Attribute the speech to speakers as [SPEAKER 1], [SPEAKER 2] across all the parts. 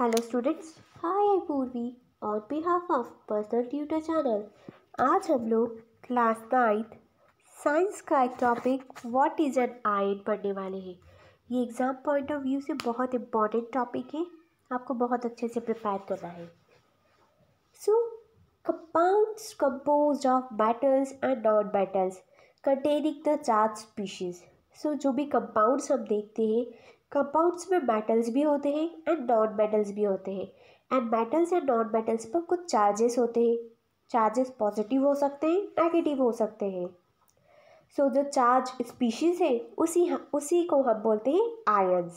[SPEAKER 1] Hello students hi I Purvi on behalf of personal tutor channel आज हम लोग class ninth science का एक topic what is an ion पढ़ने वाले हैं ये एग्ज़ाम पॉइंट ऑफ व्यू से बहुत इम्पॉर्टेंट टॉपिक है आपको बहुत अच्छे से प्रिपेयर करना है so compounds compose of metals and non metals containing the चार स्पीशीज़ सो जो भी कंपाउंड्स हम देखते हैं कंपाउंड्स में मेटल्स भी होते हैं एंड नॉन मेटल्स भी होते हैं and metals and non metals पर कुछ चार्जेस होते हैं चार्जेस पॉजिटिव हो सकते हैं नेगेटिव हो सकते हैं सो so, जो चार्ज स्पीशीज है उसी उसी को हम बोलते हैं आयन्स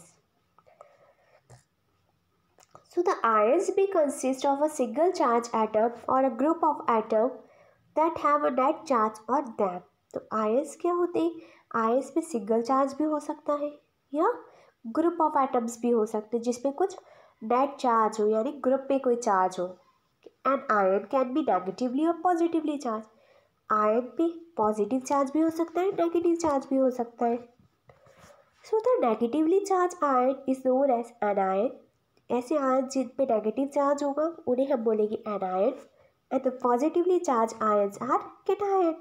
[SPEAKER 1] सो द आयन्स भी consist of a single charge atom और a group of atom that have a net charge और दैम तो आयन्स क्या होते हैं आयन्स में सिंगल चार्ज भी हो सकता है या ग्रुप ऑफ आइटम्स भी हो सकते हैं जिसमें कुछ नेट चार्ज हो यानी ग्रुप पे कोई चार्ज हो and ion can be negatively और पॉजिटिवली चार्ज आयन पे पॉजिटिव चार्ज भी हो सकता है नेगेटिव चार्ज भी हो सकता है so the negatively charge ion is known as anion ऐसे आयन जिन पे नेगेटिव चार्ज होगा उन्हें हम बोलेंगे anion and the positively charge ion are cation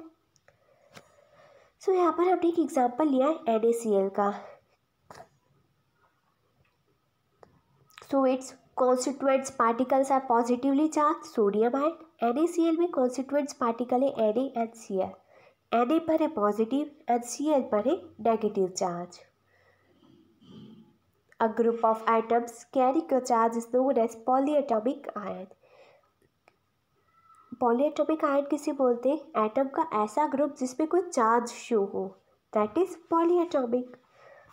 [SPEAKER 1] so यहाँ पर हमने एक एग्जाम्पल लिया है एन का so it's constituents particles are positively charge sodium ion N A C L में कॉन्स्टिट्यूएंट्स पार्टिकल है N A N C L N A पर है पॉजिटिव एन सी एल पर है negative charge a group of items carry carrying charge is known as polyatomic ion polyatomic ion किसे बोलते हैं atom का ऐसा ग्रुप जिसमें कोई चार्ज शो हो दैट इज पॉलीएटॉमिक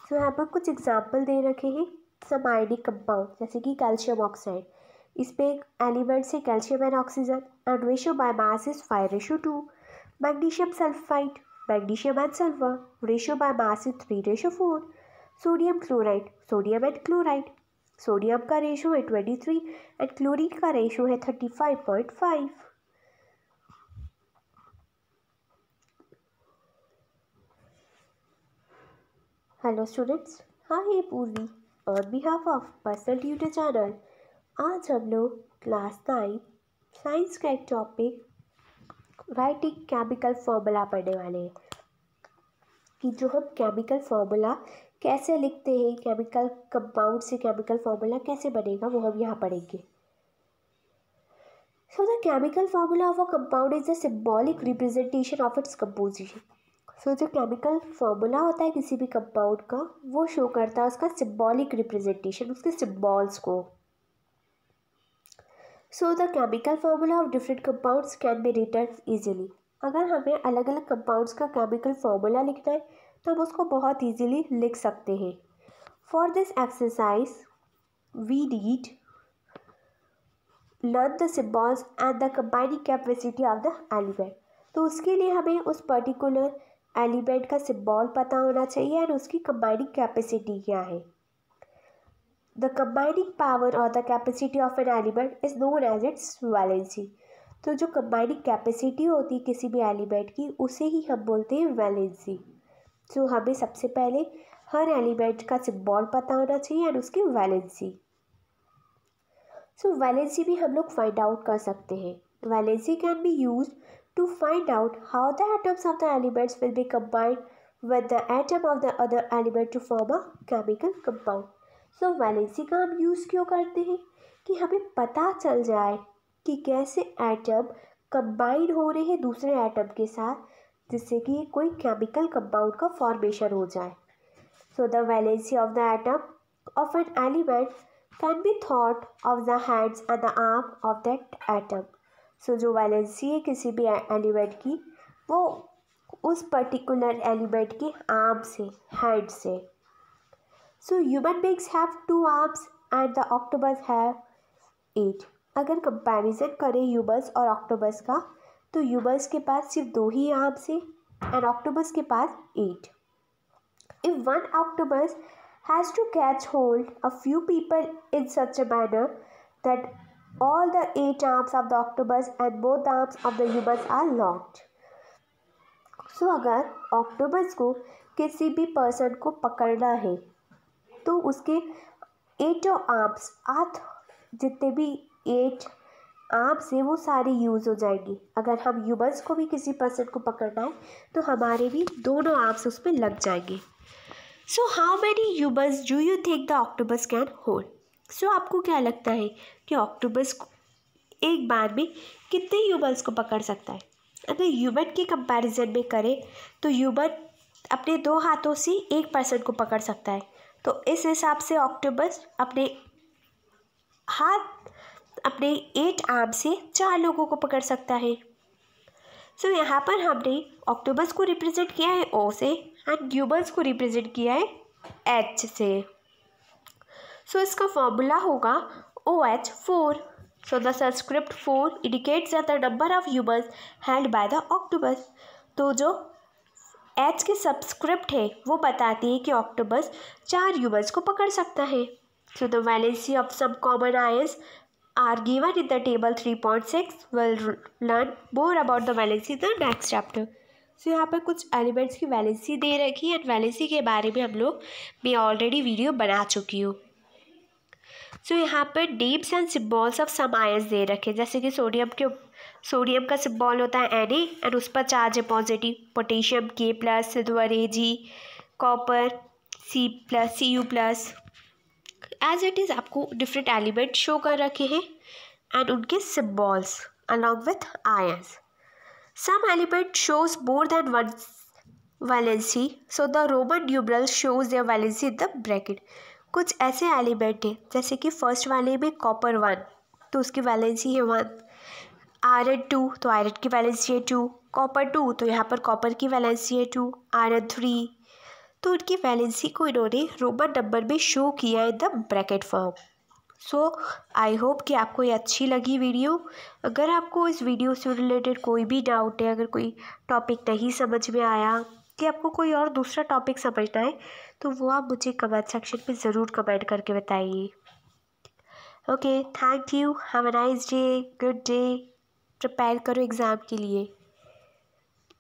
[SPEAKER 1] सो यहाँ पर कुछ एग्जाम्पल दे रखे हैं सम आयनिक कंपाउंड जैसे कि कैल्शियम ऑक्साइड इसमें एक एलिमेंट से calcium and oxygen and ratio by mass is five ratio two magnesium sulphide magnesium and sulphur ratio by mass is three ratio four sodium chloride sodium and chloride sodium का ratio है twenty three and chlorine का ratio है thirty five point five hello students हाँ ये Purvi on behalf of personal tutor channel आज हम लोग class nine science का एक टॉपिक राइटिंग केमिकल फॉर्मूला पढ़ने वाले हैं कि जो हम केमिकल फॉर्मूला कैसे लिखते हैं केमिकल कंपाउंड से केमिकल फॉर्मूला कैसे बनेगा वो हम यहाँ पढ़ेंगे so the chemical formula of a compound is a symbolic representation of its composition so so, जो केमिकल फॉर्मूला होता है किसी भी कंपाउंड का वो शो करता है उसका सिम्बॉलिक रिप्रेजेंटेशन उसके सिम्बॉल्स को so the chemical formula of different compounds can be written easily अगर हमें अलग अलग कंपाउंड्स का केमिकल फार्मूला लिखना है तो हम उसको बहुत ईजिली लिख सकते हैं for this exercise we need learn the symbols and the combining capacity of the element तो उसके लिए हमें उस पर्टिकुलर एलिमेंट का सिम्बॉल पता होना चाहिए एंड उसकी कंबाइनिंग कैपेसिटी क्या है द कंबाइनिंग पावर और the capacity of an element is known as its valency तो जो कंबाइनिंग कैपेसिटी होती है किसी भी एलिमेंट की उसे ही हम बोलते हैं वैलेंसी तो हमें सबसे पहले हर एलिमेंट का सिम्बॉल पता होना चाहिए एंड उसकी वैलेंसी सो वैलेंसी भी हम लोग फाइंड आउट कर सकते हैं valency can be use to find out how the atoms of the elements will be combined with the atom of the other element to form a chemical compound. so, valency का हम use क्यों करते हैं कि हमें पता चल जाए कि कैसे atom कंबाइन हो रहे हैं दूसरे एटम के साथ जिससे कि कोई केमिकल कंपाउंड का फॉर्मेशन हो जाए so the valency of the atom of an element can be thought of the hands and the arm of that atom so जो वैलेंसी है किसी भी एलिमेंट की वो उस पर्टिकुलर एलिमेंट के आर्म से हैंड से so human beings have two arms and the octopus have eight अगर कंपैरिजन करें ह्यूमस और ऑक्टोबस का तो ह्यूमस के पास सिर्फ दो ही आर्म्स है एंड ऑक्टोबस के पास eight if one octopus has to catch hold a few people in such a manner that All the eight arms of the octopus and both arms of the humans are locked. So so, अगर octopus को किसी भी person को पकड़ना है तो उसके एटो arms आठ जितने भी एट आर्म्स है वो सारे यूज़ हो जाएंगे अगर हम यूबर्स को भी किसी पर्सन को पकड़ना है तो हमारे भी दोनों आर्म्स उसमें लग जाएंगे सो हाउ मैनी यूबर्स do you think the octopus can hold so आपको क्या लगता है कि ऑक्टोबस एक बार में कितने ह्यूमन्स को पकड़ सकता है अगर ह्यूमन के कंपैरिजन में करें तो ह्यूमन अपने दो हाथों से एक पर्सन को पकड़ सकता है तो इस हिसाब से ऑक्टोबस अपने हाथ अपने एट आर्म से चार लोगों को पकड़ सकता है सो so, यहाँ पर हमने ऑक्टोबस को रिप्रेजेंट किया है ओ से एंड ह्यूमन्स को रिप्रेजेंट किया है एच से सो so, इसका फॉर्मूला होगा O H four so the subscript four indicates the number of humans hand by the octopus तो जो एच की सब्सक्रिप्ट है वो बताती है कि ऑक्टोबस चार ह्यूमर्स को पकड़ सकता है so the valency of some common given are the table three point six will learn more about the valency in the next chapter so यहाँ पर कुछ एलिमेंट्स की वैलेंसी दे रखी है एंड वैलेंसी के बारे में हम लोग मैं ऑलरेडी वीडियो बना चुकी हूँ सो यहाँ पर डीप्स and symbols of some ions दे रखे जैसे कि सोडियम के सोडियम का सिम्बॉल होता है एन एंड उस पर चार्ज है positive potassium K plus silver A G copper C plus C U plus as it is आपको डिफरेंट एलिमेंट शो कर रखे हैं एंड उनके symbols along with ions some element shows more than one valency so the Roman numeral shows their valency in the bracket कुछ ऐसे element हैं जैसे कि फर्स्ट वाले में कॉपर वन तो उसकी वैलेंसी है वन आयरन टू तो आयरन की वैलेंसी है टू कॉपर टू तो यहाँ पर कॉपर की वैलेंसी है टू आयरन थ्री तो उनकी वैलेंसी को इन्होंने रोबर नंबर में शो किया in the bracket form so I hope कि आपको ये अच्छी लगी वीडियो अगर आपको इस वीडियो से रिलेटेड कोई भी डाउट है अगर कोई टॉपिक नहीं समझ में आया कि आपको कोई और दूसरा टॉपिक समझना है तो वो आप मुझे कमेंट सेक्शन में ज़रूर कमेंट करके बताइए okay thank you have a nice day good day prepare करो एग्ज़ाम के लिए